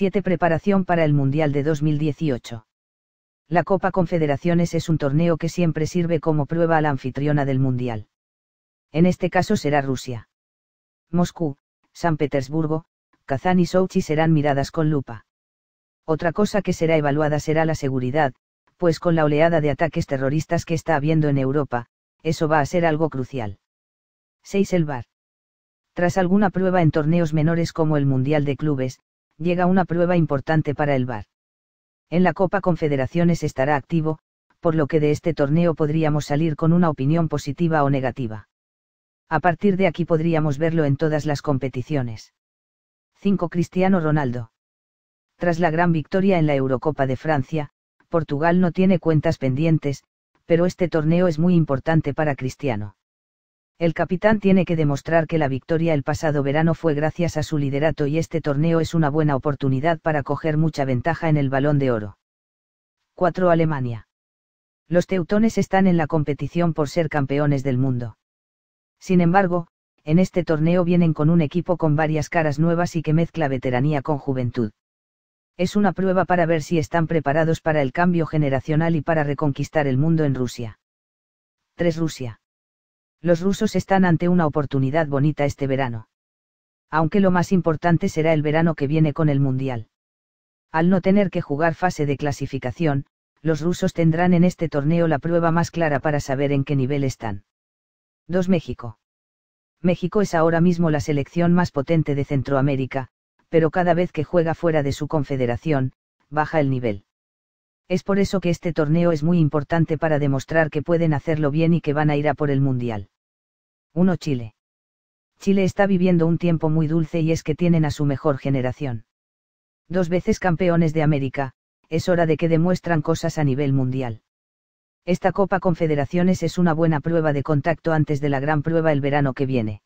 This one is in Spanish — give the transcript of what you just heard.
7 Preparación para el Mundial de 2018. La Copa Confederaciones es un torneo que siempre sirve como prueba a la anfitriona del Mundial. En este caso será Rusia. Moscú, San Petersburgo, Kazán y Sochi serán miradas con lupa. Otra cosa que será evaluada será la seguridad, pues con la oleada de ataques terroristas que está habiendo en Europa, eso va a ser algo crucial. 6. El VAR. Tras alguna prueba en torneos menores como el Mundial de Clubes, llega una prueba importante para el VAR. En la Copa Confederaciones estará activo, por lo que de este torneo podríamos salir con una opinión positiva o negativa. A partir de aquí podríamos verlo en todas las competiciones. 5. Cristiano Ronaldo. Tras la gran victoria en la Eurocopa de Francia, Portugal no tiene cuentas pendientes, pero este torneo es muy importante para Cristiano. El capitán tiene que demostrar que la victoria el pasado verano fue gracias a su liderato y este torneo es una buena oportunidad para coger mucha ventaja en el balón de oro. 4. Alemania. Los teutones están en la competición por ser campeones del mundo. Sin embargo, en este torneo vienen con un equipo con varias caras nuevas y que mezcla veteranía con juventud. Es una prueba para ver si están preparados para el cambio generacional y para reconquistar el mundo en Rusia. 3. Rusia. Los rusos están ante una oportunidad bonita este verano. Aunque lo más importante será el verano que viene con el Mundial. Al no tener que jugar fase de clasificación, los rusos tendrán en este torneo la prueba más clara para saber en qué nivel están. 2. México. México es ahora mismo la selección más potente de Centroamérica, pero cada vez que juega fuera de su confederación, baja el nivel. Es por eso que este torneo es muy importante para demostrar que pueden hacerlo bien y que van a ir a por el Mundial. 1. Chile. Chile está viviendo un tiempo muy dulce y es que tienen a su mejor generación. Dos veces campeones de América, es hora de que demuestran cosas a nivel mundial. Esta Copa Confederaciones es una buena prueba de contacto antes de la gran prueba el verano que viene.